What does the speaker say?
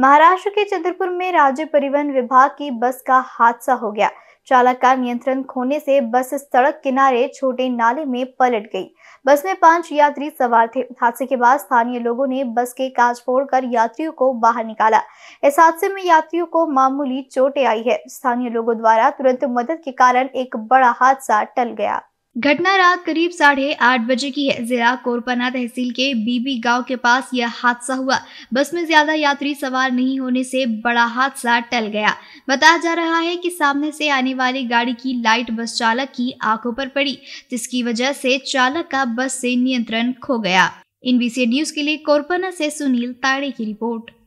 महाराष्ट्र के चंद्रपुर में राज्य परिवहन विभाग की बस का हादसा हो गया चालक का नियंत्रण खोने से बस सड़क किनारे छोटे नाले में पलट गई बस में पांच यात्री सवार थे हादसे के बाद स्थानीय लोगों ने बस के कांच फोड़कर यात्रियों को बाहर निकाला इस हादसे में यात्रियों को मामूली चोटें आई है स्थानीय लोगों द्वारा तुरंत मदद के कारण एक बड़ा हादसा टल गया घटना रात करीब साढ़े आठ बजे की है जिला कोरपना तहसील के बीबी गांव के पास यह हादसा हुआ बस में ज्यादा यात्री सवार नहीं होने से बड़ा हादसा टल गया बताया जा रहा है कि सामने से आने वाली गाड़ी की लाइट बस चालक की आंखों पर पड़ी जिसकी वजह से चालक का बस से नियंत्रण खो गया इन न्यूज के लिए कोरपना से सुनील ताड़े की रिपोर्ट